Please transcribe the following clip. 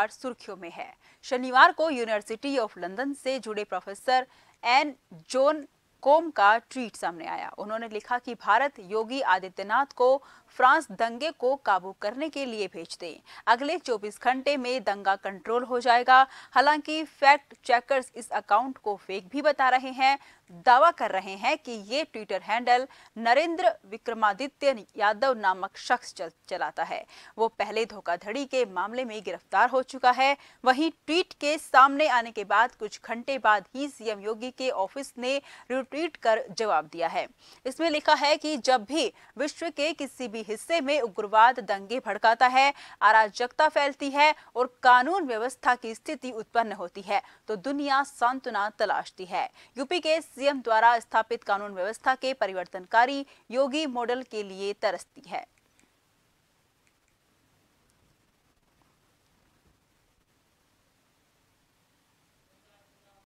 सुर्खियों में है शनिवार को यूनिवर्सिटी ऑफ लंदन से जुड़े प्रोफेसर एन जोन कोम का ट्वीट सामने आया उन्होंने लिखा कि भारत योगी आदित्यनाथ को फ्रांस दंगे को काबू करने के लिए भेज दे अगले 24 घंटे में दंगा कंट्रोल हो जाएगा हालांकि फैक्ट चेकर्स इस अकाउंट को फेक भी बता रहे हैं दावा कर रहे हैं कि ये ट्विटर हैंडल नरेंद्र विक्रमादित्य यादव नामक शख्स चल, चलाता है वो पहले धोखाधड़ी के मामले में गिरफ्तार हो चुका है वहीं ट्वीट के सामने आने के बाद कुछ घंटे बाद ही सीएम योगी के ऑफिस ने ट्वीट कर जवाब दिया है इसमें लिखा है कि जब भी विश्व के किसी भी हिस्से में उग्रवाद दंगे भड़काता है अराजकता फैलती है और कानून व्यवस्था की स्थिति उत्पन्न होती है तो दुनिया सांत्वना तलाशती है यूपी के सीएम द्वारा स्थापित कानून व्यवस्था के परिवर्तनकारी योगी मॉडल के लिए तरसती है